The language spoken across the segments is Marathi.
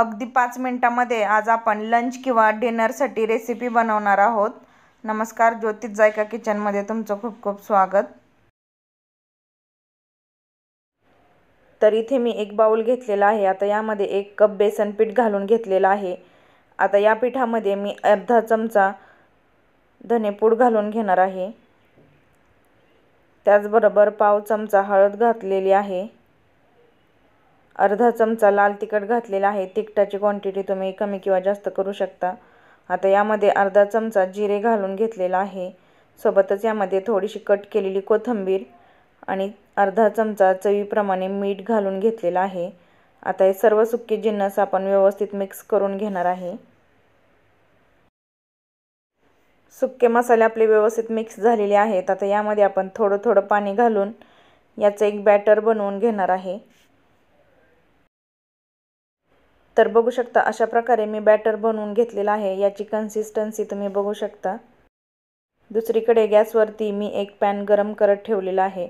अगदी पाच मिनटामध्ये आज आपण लंच किंवा डिनरसाठी रेसिपी बनवणार आहोत नमस्कार ज्योतिष जायका किचनमध्ये तुमचं खूप खूप स्वागत तर इथे मी एक बाऊल घेतलेला आहे आता यामध्ये एक कप बेसन पीठ घालून घेतलेलं आहे आता या पिठामध्ये मी अर्धा चमचा धनेपूड घालून घेणार आहे त्याचबरोबर पाव चमचा हळद घातलेली आहे अर्धा चमचा लाल तिखट घातलेला आहे तिखटाची क्वांटिटी तुम्ही कमी किंवा जास्त करू शकता आता यामध्ये अर्धा चमचा जिरे घालून घेतलेला आहे सोबतच यामध्ये थोडीशी कट केलेली कोथंबीर आणि अर्धा चमचा चवीप्रमाणे मीठ घालून घेतलेला आहे आता हे सर्व सुक्के जिन्नस आपण व्यवस्थित मिक्स करून घेणार आहे सुके मसाले आपले व्यवस्थित मिक्स झालेले आहेत आता यामध्ये आपण थोडं थोडं पाणी घालून याचं एक बॅटर बनवून घेणार आहे तर बघू शकता अशा प्रकारे मी बॅटर बनवून घेतलेला आहे याची कन्सिस्टन्सी तुम्ही बघू शकता दुसरीकडे गॅसवरती मी एक पॅन गरम करत ठेवलेला आहे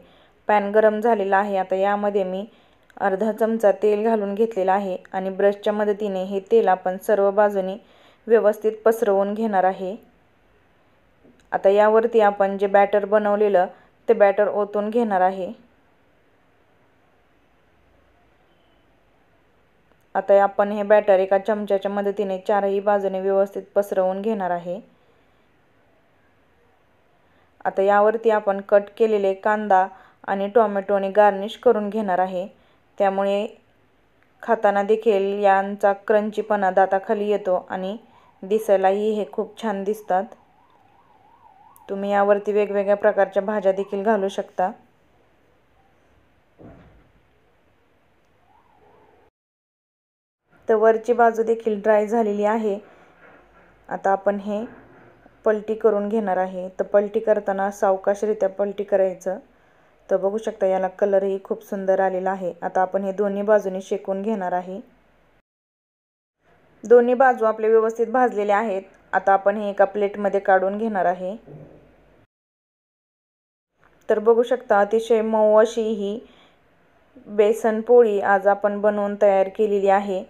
पॅन गरम झालेला आहे आता यामध्ये मी अर्धा चमचा तेल घालून घेतलेला आहे आणि ब्रशच्या मदतीने हे तेल आपण सर्व बाजूनी व्यवस्थित पसरवून घेणार आहे आता यावरती आपण जे बॅटर बनवलेलं ते बॅटर ओतून घेणार आहे आता आपण हे बॅटर एका चमच्याच्या मदतीने चारही बाजूने व्यवस्थित पसरवून घेणार आहे आता यावरती आपण कट केलेले कांदा आणि टोमॅटोने गार्निश करून घेणार आहे त्यामुळे खाताना देखील यांचा क्रंचीपणा दाताखाली येतो आणि दिसायलाही हे खूप छान दिसतात तुम्ही यावरती वेगवेगळ्या प्रकारच्या भाज्या देखील घालू शकता तर वरची बाजू देखील ड्राय झालेली आहे आता आपण हे पलटी करून घेणार आहे तर पलटी करताना सावकाशरित्या पलटी करायचं तर बघू शकता याला कलरही खूप सुंदर आलेला आहे आता आपण हे दोन्ही बाजूने शेकून घेणार आहे दोन्ही बाजू आपले व्यवस्थित भाजलेले आहेत आता आपण हे एका प्लेटमध्ये काढून घेणार आहे तर बघू शकता अतिशय मऊ अशी ही बेसन पोळी आज आपण बनवून तयार केलेली आहे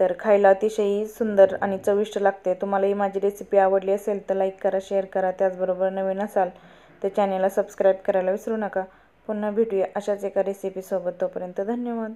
तर खायला अतिशय सुंदर आणि चविष्ट लागते तुम्हाला ही माझी रेसिपी आवडली असेल तर लाईक करा शेअर करा त्याचबरोबर नवीन असाल तर चॅनेलला सबस्क्राईब करायला विसरू नका पुन्हा भेटूया अशाच एका रेसिपीसोबत तोपर्यंत धन्यवाद